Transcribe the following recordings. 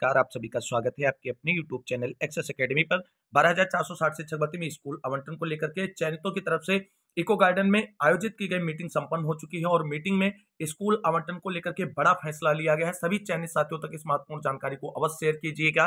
नमस्कार आप सभी का स्वागत है आपके अपने यूट्यूब चैनल एक्सेस अकेडमी पर साठ शिक्षक भर्ती में स्कूल आवंटन को लेकर के चयनितों की तरफ से इको गार्डन में आयोजित की गई मीटिंग संपन्न हो चुकी है और मीटिंग में स्कूल आवंटन को लेकर के बड़ा फैसला लिया गया है सभी चयनित साथियों तक इस महत्वपूर्ण जानकारी को अवश्य शेयर कीजिएगा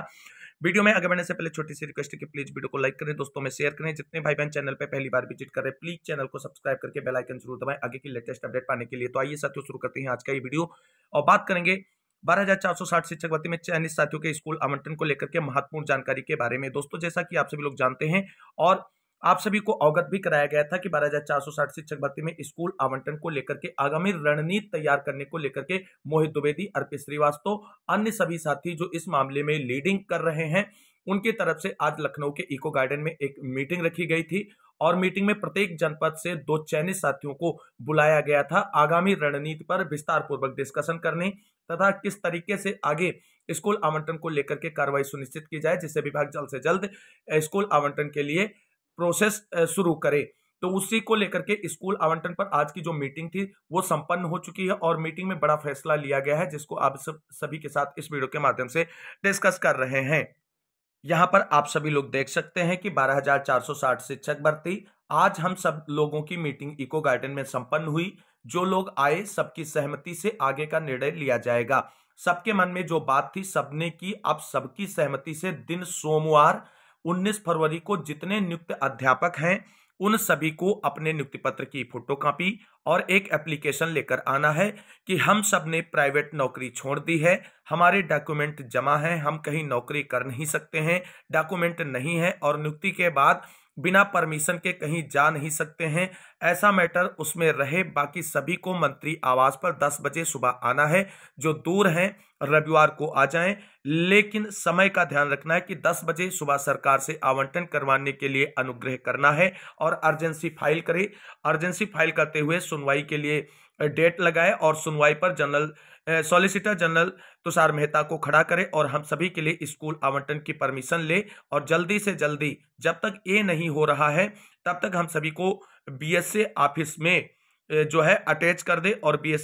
वीडियो में आगे बढ़ने से पहले छोटी सी रिक्वेस्ट है कि प्लीज वीडियो को लाइक करें दोस्तों में शेयर करें जितने भाई बहन चैनल पर पहली बार विजिट करें प्लीज चैनल को सब्सक्राइब करके बेलाइकन जरूर दबाएं आगे की लेटेस्ट अपडेट पाने के लिए तो आइए साथियों शुरू करते हैं आज का ये वीडियो और बात करेंगे 12,460 शिक्षक भर्ती में चयनित साथियों के स्कूल आवंटन को लेकर के महत्वपूर्ण जानकारी के बारे में दोस्तों जैसा कि आप सभी लोग जानते हैं और आप सभी को अवगत भी कराया गया था कि 12,460 शिक्षक भर्ती में स्कूल आवंटन को लेकर के आगामी रणनीति तैयार करने को लेकर के मोहित द्विवेदी अर्पित श्रीवास्तव अन्य सभी साथी जो इस मामले में लीडिंग कर रहे हैं उनकी तरफ से आज लखनऊ के इको गार्डन में एक मीटिंग रखी गई थी और मीटिंग में प्रत्येक जनपद से दो चयनित साथियों को बुलाया गया था आगामी रणनीति पर विस्तार पूर्वक डिस्कशन करने तथा किस तरीके से आगे स्कूल आवंटन को लेकर के कार्रवाई सुनिश्चित की जाए जिससे विभाग जल्द से जल्द स्कूल आवंटन के लिए प्रोसेस शुरू करे तो उसी को लेकर के स्कूल आवंटन पर आज की जो मीटिंग थी वो संपन्न हो चुकी है और मीटिंग में बड़ा फैसला लिया गया है जिसको आप सब सभी के साथ इस वीडियो के माध्यम से डिस्कस कर रहे हैं यहाँ पर आप सभी लोग देख सकते हैं कि 12,460 शिक्षक भर्ती आज हम सब लोगों की मीटिंग इको गार्डन में संपन्न हुई जो लोग आए सबकी सहमति से आगे का निर्णय लिया जाएगा सबके मन में जो बात थी सबने की अब सबकी सहमति से दिन सोमवार 19 फरवरी को जितने नियुक्त अध्यापक हैं उन सभी को अपने नियुक्ति पत्र की फोटोकॉपी और एक एप्लीकेशन लेकर आना है कि हम सब ने प्राइवेट नौकरी छोड़ दी है हमारे डॉक्यूमेंट जमा हैं हम कहीं नौकरी कर नहीं सकते हैं डॉक्यूमेंट नहीं है और नियुक्ति के बाद बिना परमिशन के कहीं जा नहीं सकते हैं ऐसा मैटर उसमें रहे बाकी सभी को मंत्री आवास पर 10 बजे सुबह आना है जो दूर हैं रविवार को आ जाएं लेकिन समय का ध्यान रखना है कि 10 बजे सुबह सरकार से आवंटन करवाने के लिए अनुग्रह करना है और अर्जेंसी फाइल करें अर्जेंसी फाइल करते हुए सुनवाई के लिए डेट लगाए और सुनवाई पर general solicitor general Tushar Mehta को खड़ा करें और हम सभी के लिए स्कूल आवंटन की परमिशन ले और जल्दी से जल्दी जब तक ये नहीं हो रहा है तब तक हम सभी को बी ऑफिस में जो है अटैच कर दे और बी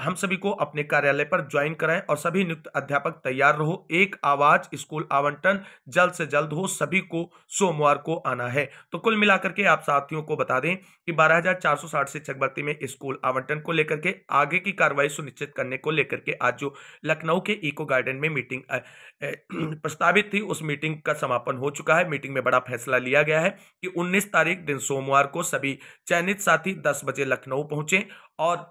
हम सभी को अपने कार्यालय पर ज्वाइन कराएं और सभी नियुक्त अध्यापक तैयार रहो एक आवाज स्कूल आवंटन जल्द से जल्द हो सभी को सोमवार को आना है तो कुल मिलाकर के आप साथियों को बता दें कि 12,460 शिक्षक भर्ती में स्कूल आवंटन को लेकर के आगे की कार्रवाई सुनिश्चित करने को लेकर के आज जो लखनऊ के इको गार्डन में मीटिंग प्रस्तावित थी उस मीटिंग का समापन हो चुका है मीटिंग में बड़ा फैसला लिया गया है कि उन्नीस तारीख दिन सोमवार को सभी चयनित साथी दस बजे लखनऊ पहुंचे और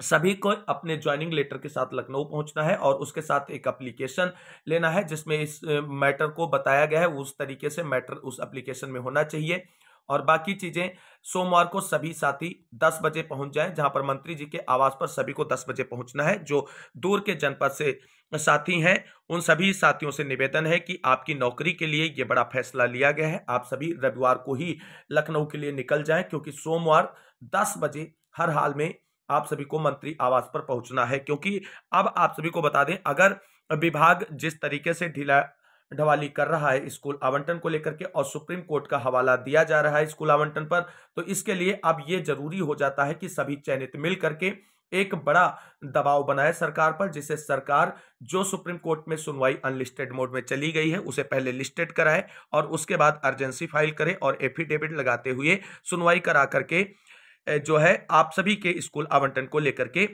सभी को अपने ज्वाइनिंग लेटर के साथ लखनऊ पहुंचना है और उसके साथ एक एप्लीकेशन लेना है जिसमें इस मैटर को बताया गया है उस तरीके से मैटर उस एप्लीकेशन में होना चाहिए और बाकी चीज़ें सोमवार को सभी साथी 10 बजे पहुंच जाएं जहां पर मंत्री जी के आवास पर सभी को 10 बजे पहुंचना है जो दूर के जनपद से साथी हैं उन सभी साथियों से निवेदन है कि आपकी नौकरी के लिए ये बड़ा फैसला लिया गया है आप सभी रविवार को ही लखनऊ के लिए निकल जाएं क्योंकि सोमवार 10 बजे हर हाल में आप सभी को मंत्री आवास पर पहुंचना है क्योंकि अब आप सभी को बता दें अगर विभाग जिस तरीके से ढीला ढवाली कर रहा है स्कूल आवंटन को लेकर के और सुप्रीम कोर्ट का हवाला दिया जा रहा है स्कूल आवंटन पर तो इसके लिए अब ये जरूरी हो जाता है कि सभी चयनित मिल करके एक बड़ा दबाव बनाए सरकार पर जिसे सरकार जो सुप्रीम कोर्ट में सुनवाई अनलिस्टेड मोड में चली गई है उसे पहले लिस्टेड कराए और उसके बाद अर्जेंसी फाइल करे और एफिडेविट लगाते हुए सुनवाई करा करके जो है आप सभी के स्कूल आवंटन को लेकर के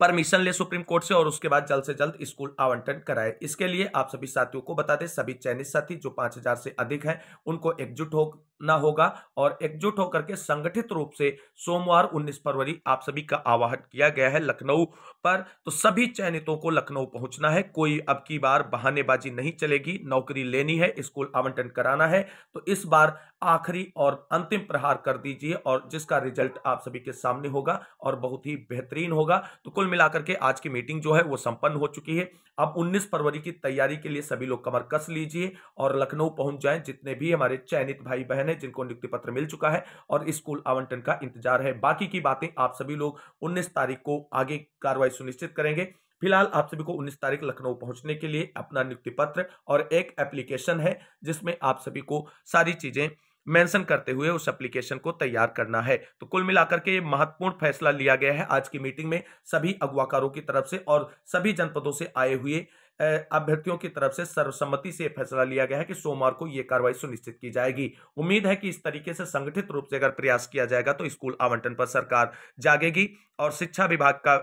परमिशन ले सुप्रीम कोर्ट से और उसके बाद जल्द से जल्द स्कूल आवंटन कराए इसके लिए आप सभी साथियों को बता दें सभी चयनित साथी जो पांच हजार से अधिक हैं उनको एकजुट हो ना होगा और एकजुट होकर के संगठित रूप से सोमवार 19 फरवरी आप सभी का आवाहन किया गया है लखनऊ पर तो सभी चयनितों को लखनऊ पहुंचना है कोई अब की बार बहानेबाजी नहीं चलेगी नौकरी लेनी है स्कूल आवंटन कराना है तो इस बार आखिरी और अंतिम प्रहार कर दीजिए और जिसका रिजल्ट आप सभी के सामने होगा और बहुत ही बेहतरीन होगा तो कुल मिलाकर के आज की मीटिंग जो है वो संपन्न हो चुकी है अब 19 फरवरी की तैयारी के लिए सभी लोग कमर कस लीजिए और लखनऊ पहुंच जाएं जितने भी हमारे चयनित भाई बहन हैं जिनको नियुक्ति पत्र मिल चुका है और स्कूल आवंटन का इंतजार है बाकी की बातें आप सभी लोग उन्नीस तारीख को आगे कार्रवाई सुनिश्चित करेंगे फिलहाल आप सभी को 19 तारीख लखनऊ पहुंचने के लिए अपना नियुक्ति पत्र और एक एप्लीकेशन है जिसमें आप सभी को सारी चीजें मेंशन करते हुए उस एप्लीकेशन को तैयार करना है तो कुल मिलाकर के महत्वपूर्ण फैसला लिया गया है आज की मीटिंग में सभी अगवाकारों की तरफ से और सभी जनपदों से आए हुए अभ्यर्थियों की तरफ से सर्वसम्मति से फैसला लिया गया है कि सोमवार को यह कार्रवाई सुनिश्चित की जाएगी उम्मीद है कि इस तरीके से संगठित रूप से अगर प्रयास किया जाएगा तो स्कूल आवंटन पर सरकार जागेगी और शिक्षा विभाग का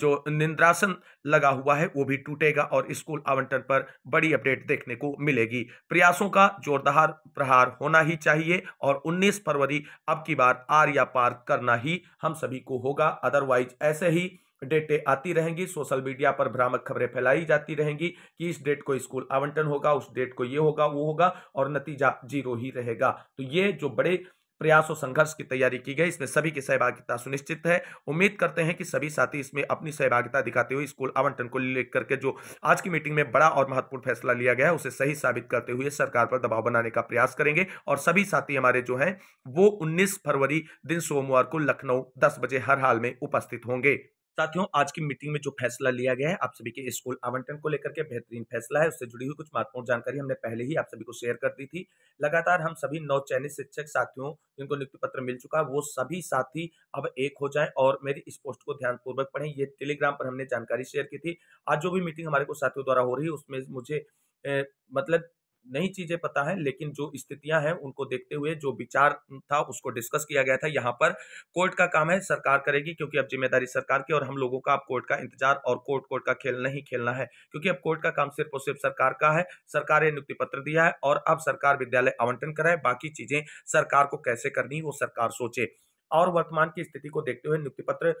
जो निंद्रासन लगा हुआ है वो भी टूटेगा और स्कूल आवंटन पर बड़ी अपडेट देखने को मिलेगी प्रयासों का जोरदार प्रहार होना ही चाहिए और 19 फरवरी अब की बार आर या पार करना ही हम सभी को होगा अदरवाइज ऐसे ही डेटें आती रहेंगी सोशल मीडिया पर भ्रामक खबरें फैलाई जाती रहेंगी कि इस डेट को स्कूल आवंटन होगा उस डेट को ये होगा वो होगा और नतीजा जीरो ही रहेगा तो ये जो बड़े प्रयास और संघर्ष की तैयारी की गई इसमें सभी की सहभागिता सुनिश्चित है उम्मीद करते हैं कि सभी साथी इसमें अपनी सहभागिता दिखाते हुए स्कूल आवंटन को लेकर के जो आज की मीटिंग में बड़ा और महत्वपूर्ण फैसला लिया गया है उसे सही साबित करते हुए सरकार पर दबाव बनाने का प्रयास करेंगे और सभी साथी हमारे जो है वो उन्नीस फरवरी दिन सोमवार को लखनऊ दस बजे हर हाल में उपस्थित होंगे साथियों आज की मीटिंग में जो फैसला लिया गया है आप सभी के स्कूल आवंटन को लेकर के बेहतरीन फैसला है उससे जुड़ी हुई कुछ महत्वपूर्ण जानकारी हमने पहले ही आप सभी को शेयर कर दी थी लगातार हम सभी नौ चयनित शिक्षक साथियों जिनको नियुक्ति पत्र मिल चुका है वो सभी साथी अब एक हो जाए और मेरी इस पोस्ट को ध्यानपूर्वक पढ़ें ये टेलीग्राम पर हमने जानकारी शेयर की थी आज जो भी मीटिंग हमारे साथियों द्वारा हो रही है उसमें मुझे मतलब नई चीजें पता है लेकिन जो स्थितियां हैं उनको देखते हुए जो विचार था उसको डिस्कस किया गया था यहाँ पर कोर्ट का काम है सरकार करेगी क्योंकि अब जिम्मेदारी सरकार की और हम लोगों का अब कोर्ट का इंतजार और कोर्ट कोर्ट का खेल नहीं खेलना है क्योंकि अब कोर्ट का काम सिर्फ और सिर्फ सरकार का है सरकार ने नियुक्ति पत्र दिया है और अब सरकार विद्यालय आवंटन कराए बाकी चीजें सरकार को कैसे करनी वो सरकार सोचे और वर्तमान की स्थिति को देखते हुए नियुक्ति पत्र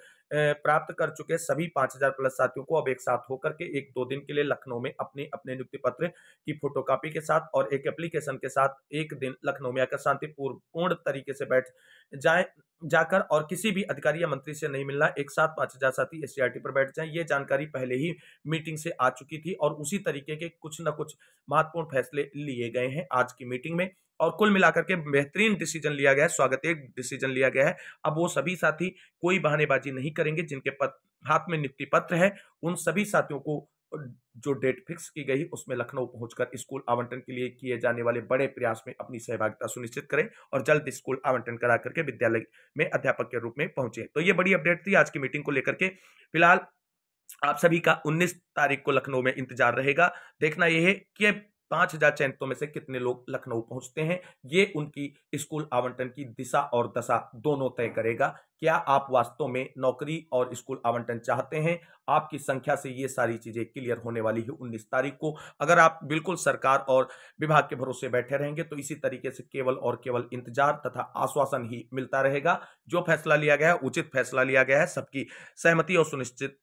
प्राप्त कर चुके सभी पांच हजार प्लस साथियों को अब एक साथ होकर के एक दो दिन के लिए लखनऊ में अपने अपने नियुक्ति पत्र की फोटोकॉपी के साथ और एक एप्लीकेशन के साथ एक दिन लखनऊ में आकर शांतिपूर्ण पूर्ण तरीके से बैठ जाए जाकर और किसी भी अधिकारी या मंत्री से नहीं मिलना एक साथ पाँच हजार साथी एस पर बैठ जाए ये जानकारी पहले ही मीटिंग से आ चुकी थी और उसी तरीके के कुछ न कुछ महत्वपूर्ण फैसले लिए गए हैं आज की मीटिंग में और कुल मिलाकर के बेहतरीन डिसीजन लिया गया है स्वागत डिसीजन लिया गया है अब वो सभी साथी कोई बहानेबाजी नहीं करेंगे जिनके पद हाथ में नियुक्ति पत्र है उन सभी साथियों को जो डेट फिक्स की गई उसमें लखनऊ पहुंचकर स्कूल आवंटन के लिए किए जाने वाले बड़े प्रयास में अपनी सहभागिता सुनिश्चित करें और जल्द स्कूल आवंटन करा करके विद्यालय में अध्यापक के रूप में पहुंचे तो ये बड़ी अपडेट थी आज की मीटिंग को लेकर के फिलहाल आप सभी का 19 तारीख को लखनऊ में इंतजार रहेगा देखना यह है कि पांच हजार चयनितों में से कितने लोग लखनऊ पहुंचते हैं ये उनकी स्कूल आवंटन की दिशा और दशा दोनों तय करेगा क्या आप वास्तव में नौकरी और स्कूल आवंटन चाहते हैं आपकी संख्या से ये सारी चीज़ें क्लियर होने वाली है उन्नीस तारीख को अगर आप बिल्कुल सरकार और विभाग के भरोसे बैठे रहेंगे तो इसी तरीके से केवल और केवल इंतजार तथा आश्वासन ही मिलता रहेगा जो फैसला लिया गया है उचित फैसला लिया गया है सबकी सहमति और सुनिश्चित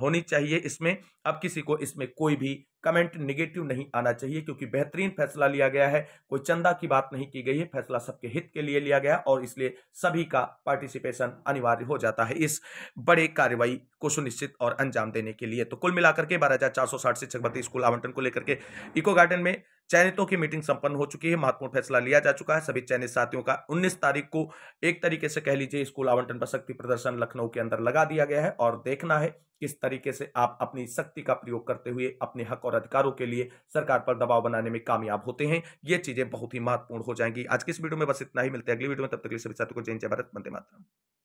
होनी चाहिए इसमें अब किसी को इसमें कोई भी कमेंट निगेटिव नहीं आना चाहिए क्योंकि बेहतरीन फैसला लिया गया है कोई चंदा की बात नहीं की गई है फैसला सबके हित के लिए लिया गया और इसलिए सभी का पार्टिसिपेशन समर्थन अनिवार्य हो जाता है इस बड़े कार्रवाई को सुनिश्चित और अंजाम देने के लिए तो कुल मिलाकर के बारह हजार चार सौ साठ शिक्षक भर्ती स्कूल आवंटन को लेकर के इको गार्डन में चयनितों की मीटिंग संपन्न हो चुकी है महत्वपूर्ण फैसला लिया जा चुका है सभी चयनित साथियों का 19 तारीख को एक तरीके से कह लीजिए स्कूल आवंटन पर शक्ति प्रदर्शन लखनऊ के अंदर लगा दिया गया है और देखना है किस तरीके से आप अपनी शक्ति का प्रयोग करते हुए अपने हक और अधिकारों के लिए सरकार पर दबाव बनाने में कामयाब होते हैं ये चीजें बहुत ही महत्वपूर्ण हो जाएंगी आज की इस वीडियो में बस इतना ही मिलते हैं अगली वीडियो में तब तक सभी साथियों को जय जय भारत वंदे मातरम